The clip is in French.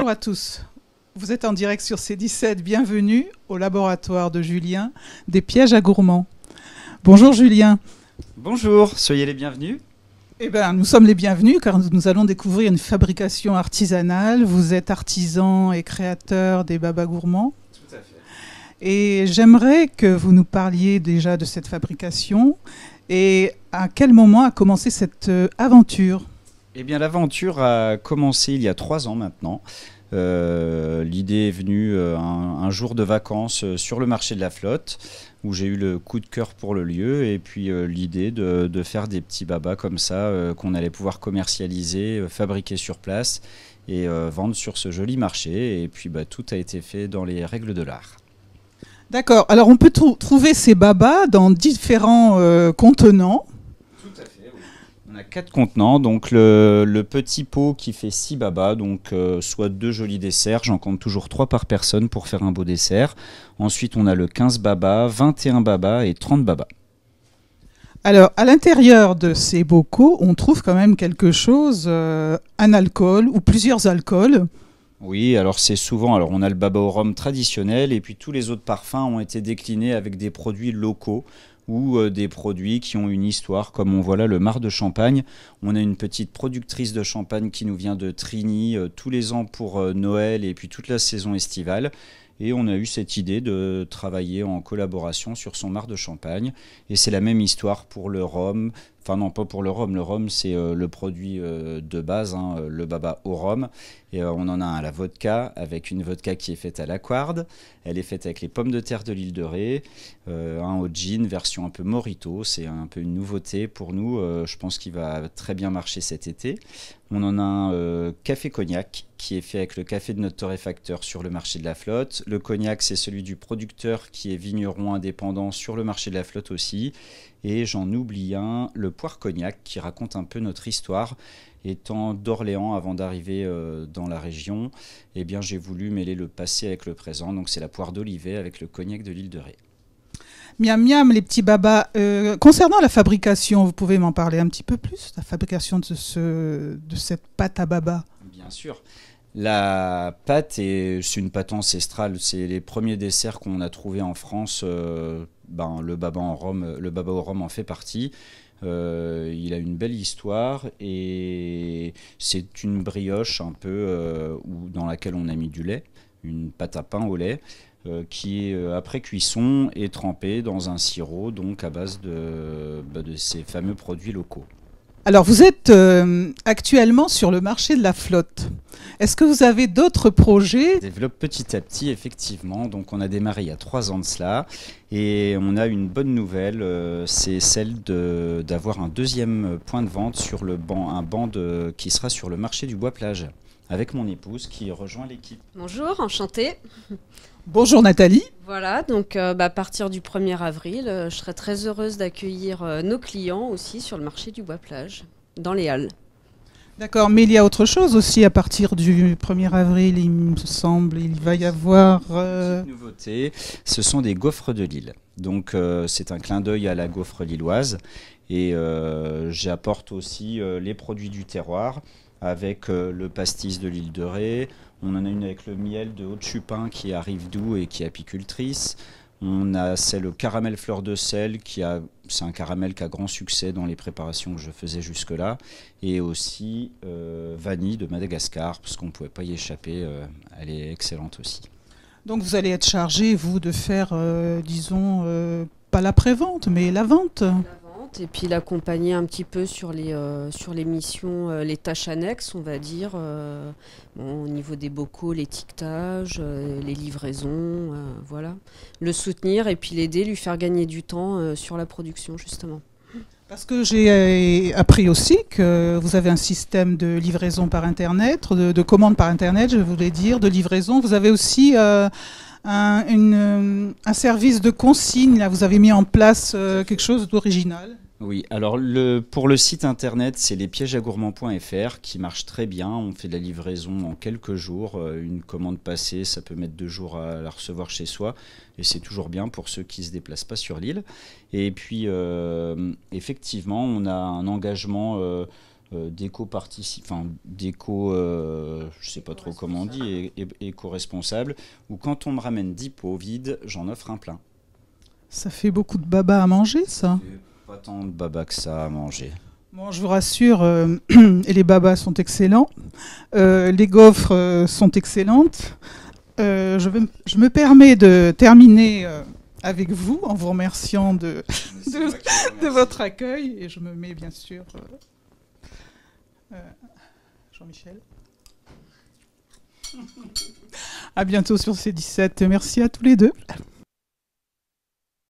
Bonjour à tous. Vous êtes en direct sur C17. Bienvenue au laboratoire de Julien des pièges à gourmands. Bonjour Julien. Bonjour, soyez les bienvenus. Eh bien, nous sommes les bienvenus car nous allons découvrir une fabrication artisanale. Vous êtes artisan et créateur des babas gourmands. Tout à fait. Et j'aimerais que vous nous parliez déjà de cette fabrication et à quel moment a commencé cette euh, aventure Eh bien, l'aventure a commencé il y a trois ans maintenant. Euh, l'idée est venue euh, un, jour de vacances euh, sur le marché de la flotte où j'ai eu le coup de cœur pour le lieu et puis l'idée de, faire des petits babas comme ça qu'on allait pouvoir commercialiser, fabriquer sur place et vendre sur ce joli marché. Et puis bah, tout a été fait dans les règles de l'art. D'accord. Alors on peut trouver ces babas dans différents contenants quatre contenants. Donc le, petit pot qui fait 6 babas, donc euh, soit deux jolis desserts. J'en compte toujours trois par personne pour faire un beau dessert. Ensuite, on a le 15 babas, 21 babas et 30 babas. Alors, à l'intérieur de ces bocaux, on trouve quand même quelque chose, euh, un alcool ou plusieurs alcools. Oui, alors c'est souvent, alors on a le baba au rhum traditionnel et puis tous les autres parfums ont été déclinés avec des produits locaux ou euh, des produits qui ont une histoire, comme on voit là le mar de champagne. On a une petite productrice de champagne qui nous vient de Trigny euh, tous les ans pour euh, Noël et puis toute la saison estivale et on a eu cette idée de travailler en collaboration sur son mar de champagne. Et c'est la même histoire pour le rhum. Enfin non, pas pour le rhum. Le rhum, c'est euh, le produit euh, de base, hein, euh, le baba au rhum. Et on en a un à la vodka, avec une vodka qui est faite à la quarde. Elle est faite avec les pommes de terre de l'île de Ré. un au gin, version un peu morito. C'est un peu une nouveauté pour nous. je pense qu'il va très bien marcher cet été. On en a un café cognac qui est fait avec le café de notre torréfacteur sur le marché de la flotte. Le cognac, c'est celui du producteur qui est vigneron indépendant sur le marché de la flotte aussi. Et j'en oublie un, le poire cognac, qui raconte un peu notre histoire. Étant d'Orléans avant d'arriver euh, dans la région, eh bien j'ai voulu mêler le passé avec le présent. Donc c'est la poire d'Olivet avec le cognac de l'île de Ré. Miam miam, les petits babas. Euh, concernant la fabrication, vous pouvez m'en parler un petit peu plus, la fabrication de, de cette pâte à baba bien sûr. La pâte, est, c'est une pâte ancestrale. C'est les premiers desserts qu'on a trouvés en France. Euh, ben, le, baba en Rome, le au rhum en fait partie. Euh, il a une belle histoire et c'est une brioche un peu euh, dans laquelle on a mis du lait, une pâte à pain au lait. qui après cuisson est trempée dans un sirop donc à base de, bah, de ces fameux produits locaux. Alors vous êtes euh, actuellement sur le marché de la flotte. Est-ce que vous avez d'autres projets on Développe petit à petit, effectivement. Donc on a démarré il y a trois ans de cela et on a une bonne nouvelle, euh, c'est celle d'avoir un deuxième point de vente sur le banc, un banc de, qui sera sur le marché du Bois-Plage avec mon épouse qui rejoint l'équipe. Bonjour, enchantée. Bonjour Nathalie. Voilà, donc euh, bah, à partir du 1er avril, euh, je serai très heureuse d'accueillir euh, nos clients aussi sur le marché du Bois-Plage, dans les Halles. D'accord, mais il y a autre chose aussi à partir du 1er avril, il me semble, il va y avoir... Une nouveauté, ce sont des gaufres de Lille. Donc c'est un clin d'œil à la gaufre lilloise et j'apporte aussi les produits du terroir avec euh, le pastis de l'île de Ré. On en a une avec le miel de haute chupin qui arrive doux et qui est apicultrice. On a celle caramel fleur de sel, qui a, c'est un caramel qui a grand succès dans les préparations que je faisais jusque-là, et aussi euh, vanille de Madagascar, parce qu'on ne pouvait pas y échapper, euh, elle est excellente aussi. Donc vous allez être chargé, vous, de faire, disons, pas la prévente, mais la vente et puis l'accompagner un petit peu sur les, euh, sur les missions, euh, les tâches annexes, on va dire, euh, au niveau des bocaux, les l'étiquetage, les livraisons, voilà. Le soutenir et puis l'aider, lui faire gagner du temps sur la production, justement. Parce que j'ai appris aussi que vous avez un système de livraison par Internet, de, commande par Internet, je voulais dire, de livraison. Vous avez aussi... Un, service de consigne. Là, vous avez mis en place quelque chose d'original. Oui, alors le, pour le site internet, c'est les qui marche très bien. On fait la livraison en quelques jours. Euh, une commande passée, ça peut mettre deux jours à la recevoir chez soi. Et c'est toujours bien pour ceux qui ne se déplacent pas sur l'île. Et puis, euh, effectivement, on a un engagement. Euh, d'éco-participe, enfin d'éco, je sais pas trop comment on dit, éco-responsable, où quand on me ramène 10 pots vides, j'en offre un plein. Ça fait beaucoup de baba à manger, ça tant de baba que ça à manger. Bon, je vous rassure, euh, les babas sont excellents, euh, les gaufres euh, sont excellentes. Je, me permets de terminer avec vous en vous remerciant de, votre accueil et je me mets bien sûr Jean-Michel. à bientôt sur C17. Merci à tous les deux.